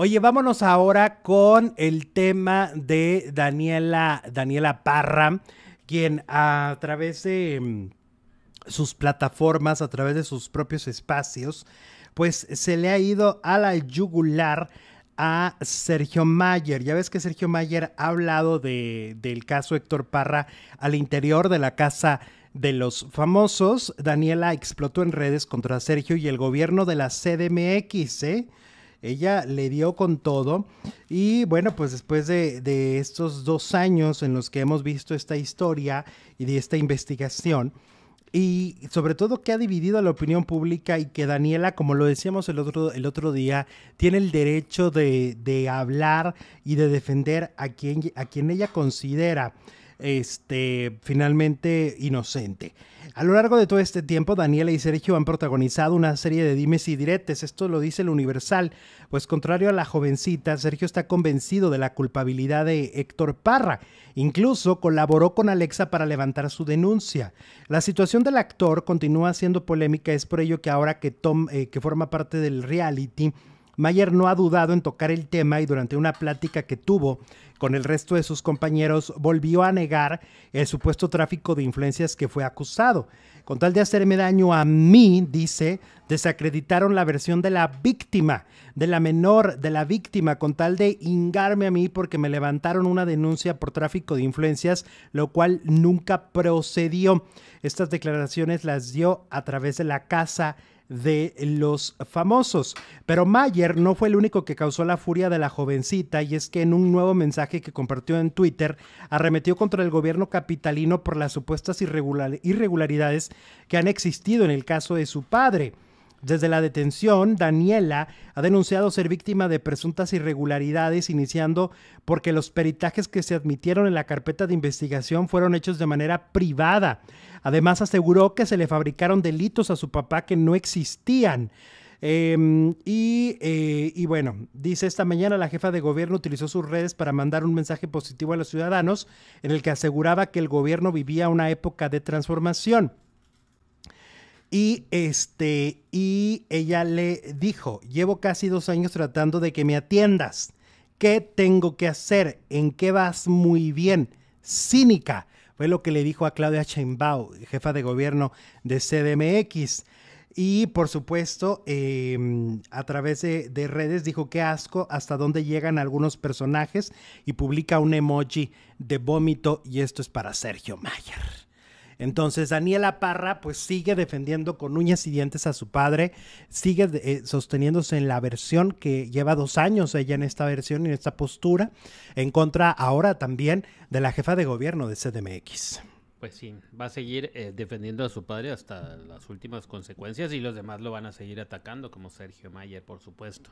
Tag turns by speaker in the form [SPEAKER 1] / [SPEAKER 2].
[SPEAKER 1] Oye, vámonos ahora con el tema de Daniela, Daniela Parra, quien a través de mm, sus plataformas, a través de sus propios espacios, pues se le ha ido a la yugular a Sergio Mayer. Ya ves que Sergio Mayer ha hablado de, del caso Héctor Parra al interior de la casa de los famosos. Daniela explotó en redes contra Sergio y el gobierno de la CDMX, ¿eh? Ella le dio con todo y bueno, pues después de, estos dos años en los que hemos visto esta historia y de esta investigación, y sobre todo que ha dividido a la opinión pública y que Daniela, como lo decíamos el otro, el otro día, tiene el derecho de, hablar y de defender a quien, a quien ella considera este, finalmente inocente. A lo largo de todo este tiempo, Daniela y Sergio han protagonizado una serie de dimes y diretes. Esto lo dice el Universal, pues contrario a la jovencita, Sergio está convencido de la culpabilidad de Héctor Parra. Incluso colaboró con Alexa para levantar su denuncia. La situación del actor continúa siendo polémica, es por ello que ahora que Tom, eh, que forma parte del reality, Mayer no ha dudado en tocar el tema y durante una plática que tuvo con el resto de sus compañeros volvió a negar el supuesto tráfico de influencias que fue acusado. Con tal de hacerme daño a mí, dice, desacreditaron la versión de la víctima, de la menor, de la víctima, con tal de ingarme a mí porque me levantaron una denuncia por tráfico de influencias, lo cual nunca procedió. Estas declaraciones las dio a través de la casa de los famosos. Pero Mayer no fue el único que causó la furia de la jovencita y es que en un nuevo mensaje que compartió en Twitter arremetió contra el gobierno capitalino por las supuestas irregularidades que han existido en el caso de su padre. Desde la detención, Daniela ha denunciado ser víctima de presuntas irregularidades, iniciando porque los peritajes que se admitieron en la carpeta de investigación fueron hechos de manera privada. Además, aseguró que se le fabricaron delitos a su papá que no existían. Em, y, eh, y, bueno, dice esta mañana la jefa de gobierno utilizó sus redes para mandar un mensaje positivo a los ciudadanos en el que aseguraba que el gobierno vivía una época de transformación. Y este, y ella le dijo: Llevo casi dos años tratando de que me atiendas. ¿Qué tengo que hacer? ¿En qué vas muy bien? Cínica. Fue lo que le dijo a Claudia Sheinbaum, jefa de gobierno de CDMX. Y por supuesto, em, a través de, de, redes dijo qué asco hasta dónde llegan algunos personajes y publica un emoji de vómito y esto es para Sergio Mayer. Entonces, Daniela Parra pues sigue defendiendo con uñas y dientes a su padre, sigue eh, sosteniéndose en la versión que lleva dos años ella en esta versión y en esta postura, en contra ahora también de la jefa de gobierno de CDMX. Pues sí, va a seguir eh, defendiendo a su padre hasta las últimas consecuencias y los demás lo van a seguir atacando, como Sergio Mayer, por supuesto.